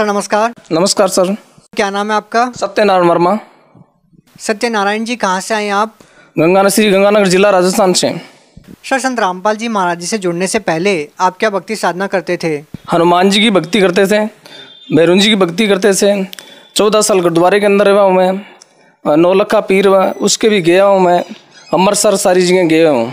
sir नमस्कार नमस्कार sir क्या नाम है आपका सत्यनारायण वर्मा सत्यनारायण जी कहाँ से आए आप गंगा श्री गंगानगर जिला राजस्थान से सर संत रामपाल जी महाराज जी से जुड़ने से पहले आप क्या भक्ति साधना करते थे हनुमान जी की भक्ति करते थे भैरून जी की भक्ति करते थे चौदह साल गुरुद्वारे के अंदर रहा हूँ मैं नौलखा पीर हुआ उसके भी गया हूँ मैं अमृतसर सारी जगह गया हूँ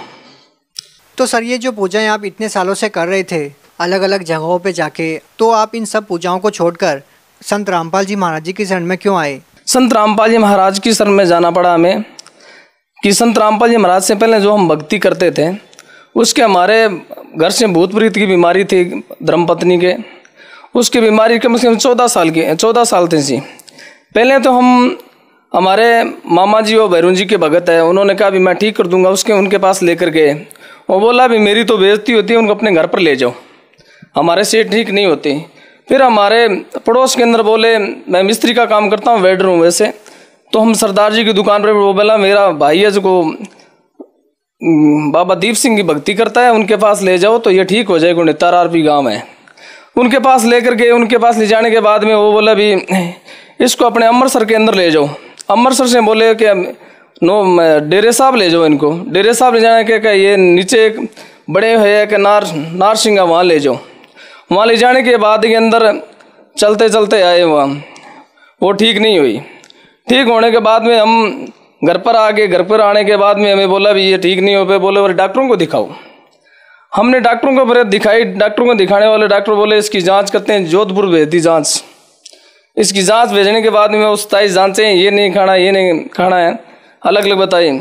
तो सर ये जो पूजाएं आप इतने सालों से कर रहे थे अलग अलग जगहों पे जाके तो आप इन सब पूजाओं को छोड़कर संत रामपाल जी महाराज जी की शरण में क्यों आए संत रामपाल जी महाराज की शरण में जाना पड़ा हमें कि संत रामपाल जी महाराज से पहले जो हम भक्ति करते थे उसके हमारे घर से भूत प्रीत की बीमारी थी धर्मपत्नी के उसकी बीमारी कम से कम चौदह साल की चौदह साल थे जी पहले तो हम हमारे मामा जी और भैरून जी के भगत है उन्होंने कहा भी मैं ठीक कर दूंगा उसके उनके पास लेकर गए और बोला भी मेरी तो बेजती होती है उनको अपने घर पर ले जाओ हमारे से ठीक नहीं होती फिर हमारे पड़ोस के अंदर बोले मैं मिस्त्री का काम करता हूँ वेडर हूँ वैसे तो हम सरदार जी की दुकान पर वो बोला मेरा भाई है जो बाबा दीप सिंह की भक्ति करता है उनके पास ले जाओ तो ये ठीक हो जाएगा तारारपी गाँव है उनके पास लेकर गए उनके पास ले जाने के बाद में वो बोला भी इसको अपने अमृतसर के अंदर ले जाओ अमृतसर से बोले कि नो डेरे साहब ले जाओ इनको डेरे साहब ले जाने के ये नीचे एक बड़े है कि नार नार सिंह वहाँ ले जाओ वहाँ ले जाने के बाद के अंदर चलते चलते आए वहाँ वो ठीक नहीं हुई ठीक होने के बाद में हम घर पर आ गए घर पर आने के बाद में हमें बोला भी ये ठीक नहीं हो पे बोले बोले डॉक्टरों को दिखाओ हमने डॉक्टरों को बड़े दिखाई डॉक्टरों को दिखाने वाले डॉक्टर बोले इसकी जांच करते हैं जोधपुर भेज दी जाँच इसकी जांच भेजने के बाद में उस ताई हैं ये नहीं खाना ये नहीं खाना है अलग अलग बताई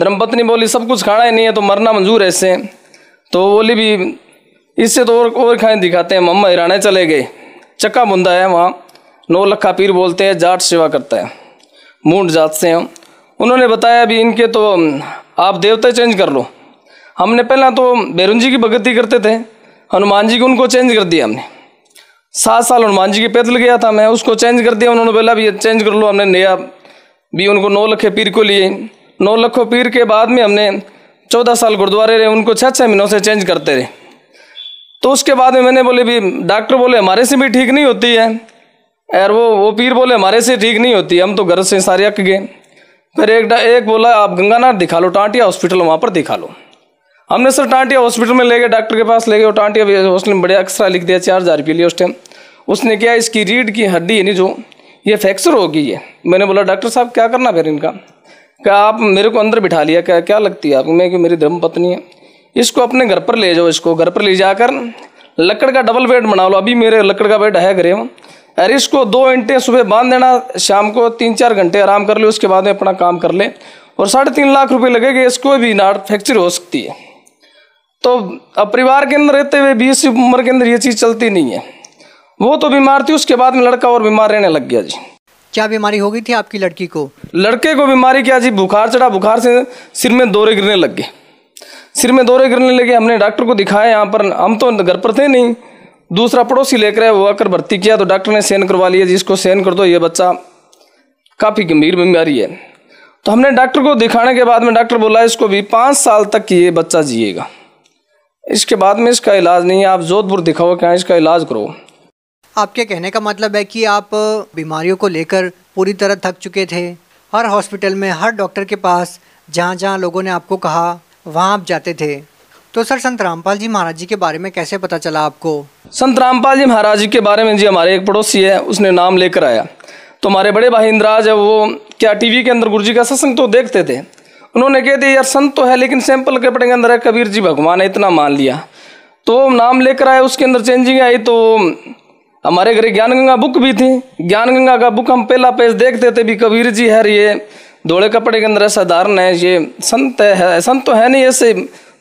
धर्मपत्नी बोली सब कुछ खाना ही नहीं है तो मरना मंजूर है इससे तो बोली भी इससे तो और और खाएं दिखाते हैं मम्मा हिराने चले गए चक्का बुंदा है वहाँ नौ लखा पीर बोलते हैं जाट सेवा करता है मूड जात से हम उन्होंने बताया अभी इनके तो आप देवता चेंज कर लो हमने पहला तो बैरुन जी की भगती करते थे हनुमान जी को उनको चेंज कर दिया हमने सात साल हनुमान जी के पैदल गया था मैं उसको चेंज कर दिया उन्होंने बोला भी चेंज कर लो हमने नया भी उनको नौ लखे पीर को लिए नौ लखों पीर के बाद में हमने चौदह साल गुरुद्वारे रहे उनको छः छः महीनों से चेंज करते रहे तो उसके बाद में मैंने बोले भी डॉक्टर बोले हमारे से भी ठीक नहीं होती है यार वो वो पीर बोले हमारे से ठीक नहीं होती हम तो घर से सारे अक गए फिर एक एक बोला आप गंगानाथ दिखा लो टांटिया हॉस्पिटल वहाँ पर दिखा लो हमने सर टांटिया हॉस्पिटल में ले गए डॉक्टर के पास ले गए और टांटिया हॉस्पिटल में बड़े एक्स्ट्रा लिख दिया चार हज़ार रुपये लिए उस टाइम उसने क्या इसकी रीढ़ की हड्डी यानी जो ये फ्रैक्चर हो गई है मैंने बोला डॉक्टर साहब क्या करना फिर इनका क्या आप मेरे को अंदर बिठा लिया क्या क्या लगती है आपको मैं कि मेरी धर्म पत्नी है इसको अपने घर पर ले जाओ इसको घर पर ले जाकर लकड़ का डबल बेड बना लो अभी मेरे लकड़ का बेड है घरे अरे इसको दो घंटे सुबह बांध देना शाम को तीन चार घंटे आराम कर ले उसके बाद में अपना काम कर ले और साढ़े तीन लाख रुपए लगेगा इसको भी नाड़ फ्रैक्चर हो सकती है तो अब परिवार के अंदर रहते हुए बीस उम्र के अंदर ये चीज़ चलती नहीं है वो तो बीमार थी उसके बाद में लड़का और बीमार रहने लग गया जी क्या बीमारी हो गई थी आपकी लड़की को लड़के को बीमारी क्या जी बुखार चढ़ा बुखार से सिर में दौरे गिरने लग गए सिर में दौरे गिरने लगे हमने डॉक्टर को दिखाया यहाँ पर हम तो घर पर थे नहीं दूसरा पड़ोसी लेकर वो आकर भर्ती किया तो डॉक्टर ने सेन करवा लिया जिसको सेन कर दो ये बच्चा काफ़ी गंभीर बीमारी है तो हमने डॉक्टर को दिखाने के बाद में डॉक्टर बोला इसको भी पाँच साल तक ये बच्चा जिएगा इसके बाद में इसका इलाज नहीं है आप जोधपुर दिखाओ क्या इसका इलाज करो आपके कहने का मतलब है कि आप बीमारियों को लेकर पूरी तरह थक चुके थे हर हॉस्पिटल में हर डॉक्टर के पास जहाँ जहाँ लोगों ने आपको कहा वहाँ आप जाते थे तो सर संत रामपाल जी महाराज जी के बारे में कैसे पता चला आपको संत रामपाल जी महाराज जी के बारे में जी हमारे एक पड़ोसी है उसने नाम लेकर आया तो हमारे बड़े भाई इंद्राज है वो क्या टीवी के अंदर गुरु जी का सत्संग तो देखते थे उन्होंने कह दिया यार संत तो है लेकिन सैंपल कपड़े के अंदर है कबीर जी भगवान ने इतना मान लिया तो नाम लेकर आए उसके अंदर चेंजिंग आई तो हमारे घर ज्ञान गंगा बुक भी थी ज्ञान गंगा का बुक हम पहला पेज देखते थे भी कबीर जी है ये दौड़े कपड़े के अंदर ऐसा धारण है ये संत है संत तो है नहीं ऐसे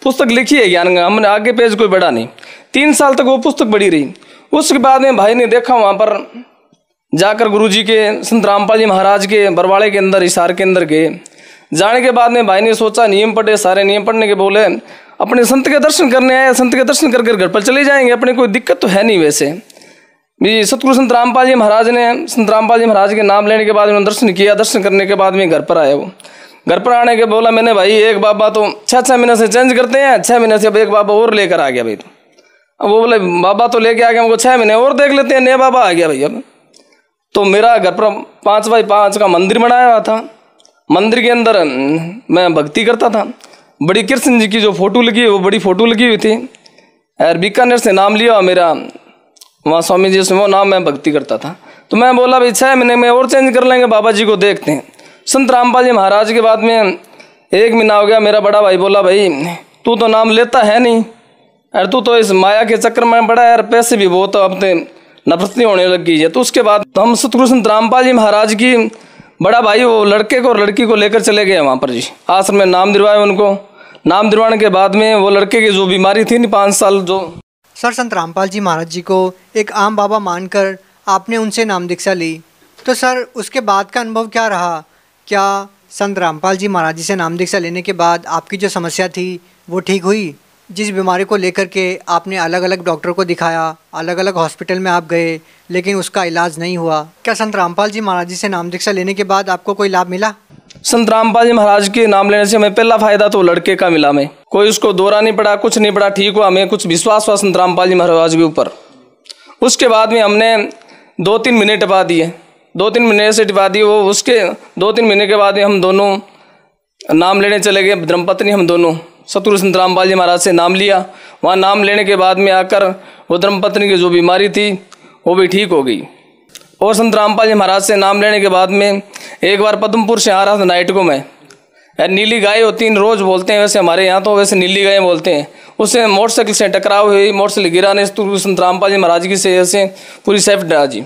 पुस्तक लिखी है ज्ञान हमने आगे पेज कोई बढ़ा नहीं तीन साल तक वो पुस्तक बढ़ी रही उसके बाद में भाई ने देखा वहाँ पर जाकर गुरु जी के संत रामपाल जी महाराज के बरवाड़े के अंदर इशार के अंदर गए जाने के बाद में भाई ने सोचा नियम पढ़े सारे नियम पढ़ने के बोले अपने संत के दर्शन करने आए संत के दर्शन करके घर पर चले जाएंगे अपने कोई दिक्कत तो है नहीं वैसे जी सतगुरु संत रामपाल जी महाराज ने संत रामपाल जी महाराज के नाम लेने के बाद उन्होंने दर्शन किया दर्शन करने के बाद में घर पर आया वो घर पर आने के बोला मैंने भाई एक बाबा तो छः छः महीने से चेंज करते हैं छः महीने से अब एक बाबा और लेकर आ गया भाई तो अब वो बोले बाबा तो लेके आ गया छः महीने और देख लेते हैं नया बाबा आ गया भाई अब तो मेरा घर पर पाँच बाई पाँच का मंदिर बनाया हुआ था मंदिर के अंदर मैं भक्ति करता था बड़ी कृष्ण जी की जो फोटो लगी वो बड़ी फोटो लगी हुई थी और बीकानेर से नाम लिया मेरा वहाँ स्वामी जी वो नाम मैं भक्ति करता था तो मैं बोला भाई छः महीने में और चेंज कर लेंगे बाबा जी को देखते हैं संत रामपाल जी महाराज के बाद में एक महीना हो गया मेरा बड़ा भाई बोला भाई तू तो नाम लेता है नहीं अरे तू तो इस माया के चक्कर में बड़ा यार पैसे भी बहुत अपने तो नफरत नहीं होने लग गई है तो उसके बाद हम सतगुरु संत रामपाल जी महाराज की बड़ा भाई वो लड़के को और लड़की को लेकर चले गए वहाँ पर जी आश्रम में नाम दिलवाए उनको नाम दिलवाने के बाद में वो लड़के की जो बीमारी थी नहीं पाँच साल जो सर संत रामपाल जी महाराज जी को एक आम बाबा मानकर आपने उनसे नाम दीक्षा ली तो सर उसके बाद का अनुभव क्या रहा क्या संत रामपाल जी महाराज जी से नाम दीक्षा लेने के बाद आपकी जो समस्या थी वो ठीक हुई जिस बीमारी को लेकर के आपने अलग अलग डॉक्टर को दिखाया अलग अलग हॉस्पिटल में आप गए लेकिन उसका इलाज नहीं हुआ क्या संत रामपाल जी महाराज जी से नाम दीक्षा लेने के बाद आपको कोई लाभ मिला संत रामपाल जी महाराज के नाम लेने से हमें पहला फायदा तो लड़के का मिला हमें कोई उसको दौरा नहीं पड़ा कुछ नहीं पड़ा ठीक हुआ हमें कुछ विश्वास हुआ संत रामपाल जी महाराज के ऊपर उसके बाद में हमने दो तीन महीने टपा दिए दो तीन महीने से टिपा दिए वो उसके दो तीन महीने के बाद में हम दोनों नाम लेने चले गए धर्मपत्नी हम दोनों सतगुरु संत रामपाल जी महाराज से नाम लिया वहाँ नाम लेने के बाद में आकर वो धर्मपत्नी की जो बीमारी थी वो भी ठीक हो गई और संत रामपाल जी महाराज से नाम लेने के बाद में एक बार पद्मपुर से आ रहा था नाइट को मैं नीली गाय होती है रोज़ बोलते हैं वैसे हमारे यहाँ तो वैसे नीली गाय बोलते हैं उससे मोटरसाइकिल से टकराव हुई मोटरसाइकिल गिरा ने संत रामपाल जी महाराज की से ऐसे पूरी सेफ डरा जी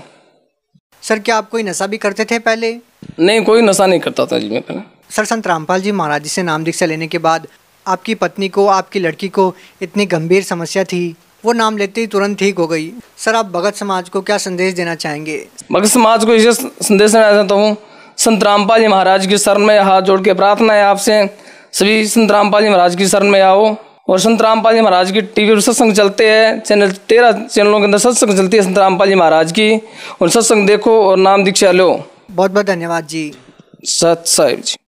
सर क्या आप कोई नशा भी करते थे पहले नहीं कोई नशा नहीं करता था जी मैं पहले सर संत रामपाल जी महाराज जी से नाम दीक्षा लेने के बाद आपकी पत्नी को आपकी लड़की को इतनी गंभीर समस्या थी वो नाम लेते ही तुरंत ठीक हो गई सर आप भगत समाज को क्या संदेश देना चाहेंगे भगत समाज को इसे संदेश देना चाहता हूँ संत रामपाल जी महाराज की शरण में हाथ जोड़ के प्रार्थना है आपसे सभी संत रामपाल जी महाराज की शरण में आओ और संत रामपाल जी महाराज की टीवी पर सत्संग चलते हैं चैनल तेरह चैनलों के अंदर सत्संग चलती है संत रामपाल जी महाराज की और सत्संग देखो और नाम दीक्षा लो बहुत बहुत धन्यवाद जी सत साहिब जी